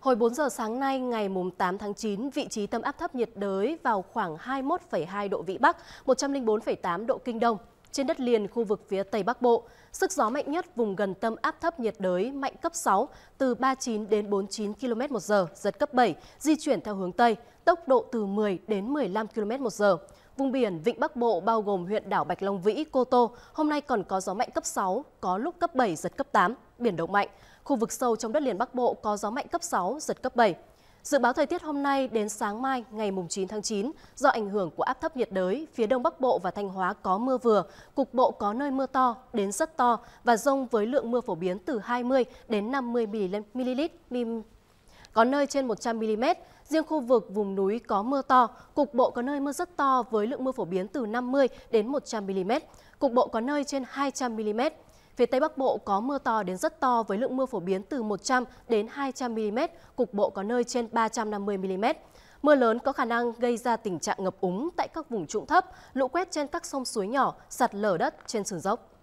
Hồi 4 giờ sáng nay ngày 8 tháng 9, vị trí tâm áp thấp nhiệt đới vào khoảng 21,2 độ Vĩ Bắc, 104,8 độ Kinh Đông, trên đất liền khu vực phía Tây Bắc Bộ, sức gió mạnh nhất vùng gần tâm áp thấp nhiệt đới mạnh cấp 6, từ 39 đến 49 km một giờ, giật cấp 7, di chuyển theo hướng Tây, tốc độ từ 10 đến 15 km một giờ. Vùng biển Vịnh Bắc Bộ bao gồm huyện đảo Bạch Long Vĩ, Cô Tô, hôm nay còn có gió mạnh cấp 6, có lúc cấp 7, giật cấp 8, biển động mạnh. Khu vực sâu trong đất liền Bắc Bộ có gió mạnh cấp 6, giật cấp 7. Dự báo thời tiết hôm nay đến sáng mai ngày 9 tháng 9, do ảnh hưởng của áp thấp nhiệt đới, phía Đông Bắc Bộ và Thanh Hóa có mưa vừa, cục bộ có nơi mưa to đến rất to và rông với lượng mưa phổ biến từ 20 đến 50 ml, có nơi trên 100 mm. Riêng khu vực vùng núi có mưa to, cục bộ có nơi mưa rất to với lượng mưa phổ biến từ 50 đến 100 mm, cục bộ có nơi trên 200 mm. Phía Tây Bắc Bộ có mưa to đến rất to với lượng mưa phổ biến từ 100 đến 200 mm, cục bộ có nơi trên 350 mm. Mưa lớn có khả năng gây ra tình trạng ngập úng tại các vùng trũng thấp, lũ quét trên các sông suối nhỏ, sạt lở đất trên sườn dốc.